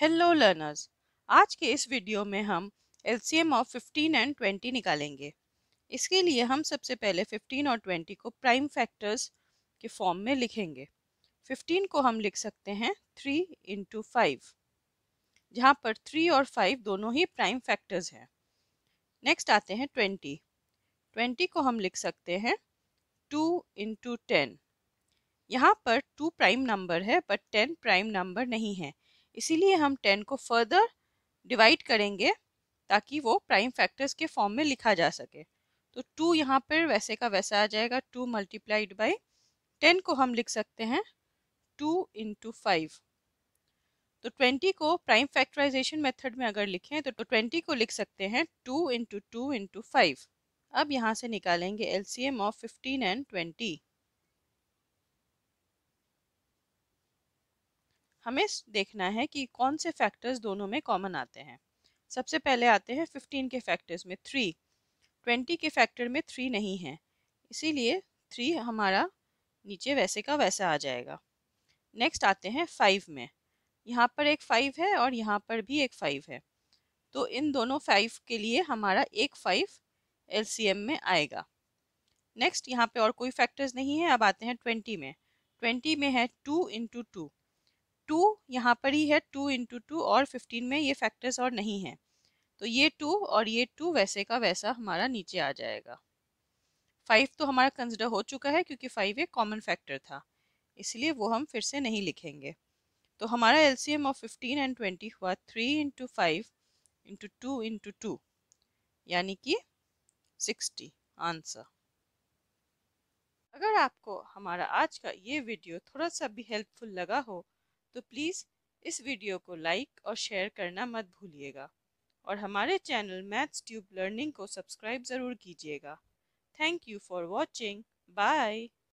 hello learners आज के इस वीडियो में हम एम ऑफ 15 एंड 20 निकालेंगे इसके लिए हम सबसे पहले 15 और 20 को प्राइम फैक्टर्स के फॉर्म में लिखेंगे 15 को हम लिख सकते हैं 3 इंटू फाइव जहाँ पर 3 और 5 दोनों ही प्राइम फैक्टर्स हैं नेक्स्ट आते हैं 20 20 को हम लिख सकते हैं 2 इंटू टेन यहाँ पर 2 प्राइम नंबर है बट 10 प्राइम नंबर नहीं है इसीलिए हम टेन को फर्दर डिवाइड करेंगे ताकि वो प्राइम फैक्टर्स के फॉर्म में लिखा जा सके तो टू यहाँ पर वैसे का वैसा आ जाएगा टू मल्टीप्लाइड बाई टेन को हम लिख सकते हैं टू इंटू फाइव तो ट्वेंटी को प्राइम फैक्टराइजेशन मेथड में अगर लिखें तो, तो ट्वेंटी को लिख सकते हैं two into two into five अब यहाँ से निकालेंगे L C M of fifteen and twenty हमें देखना है कि कौन से फैक्टर्स दोनों में कॉमन आते हैं सबसे पहले आते हैं फिफ्टीन के फैक्टर्स में थ्री ट्वेंटी के फैक्टर में थ्री नहीं है इसीलिए थ्री हमारा नीचे वैसे का वैसा आ जाएगा नेक्स्ट आते हैं फाइव में यहाँ पर एक फाइव है और यहाँ पर भी एक फाइव है तो इन दोनों फाइव के लिए हमारा एक फाइव एल में आएगा नेक्स्ट यहाँ पे और कोई फैक्टर्स नहीं है अब आते हैं ट्वेंटी में ट्वेंटी में है टू इंटू टू टू यहाँ पर ही है टू इंटू टू और फिफ्टीन में ये फैक्टर्स और नहीं है तो ये टू और ये टू वैसे का वैसा हमारा नीचे आ जाएगा फाइव तो हमारा कंसिडर हो चुका है क्योंकि फाइव एक कॉमन फैक्टर था इसलिए वो हम फिर से नहीं लिखेंगे तो हमारा L C M of fifteen and twenty हुआ three into five into two into two यानी कि सिक्सटी आंसर अगर आपको हमारा आज का ये वीडियो थोड़ा सा भी हेल्पफुल लगा हो तो प्लीज़ इस वीडियो को लाइक और शेयर करना मत भूलिएगा और हमारे चैनल मैथ्स ट्यूब लर्निंग को सब्सक्राइब ज़रूर कीजिएगा thank you for watching bye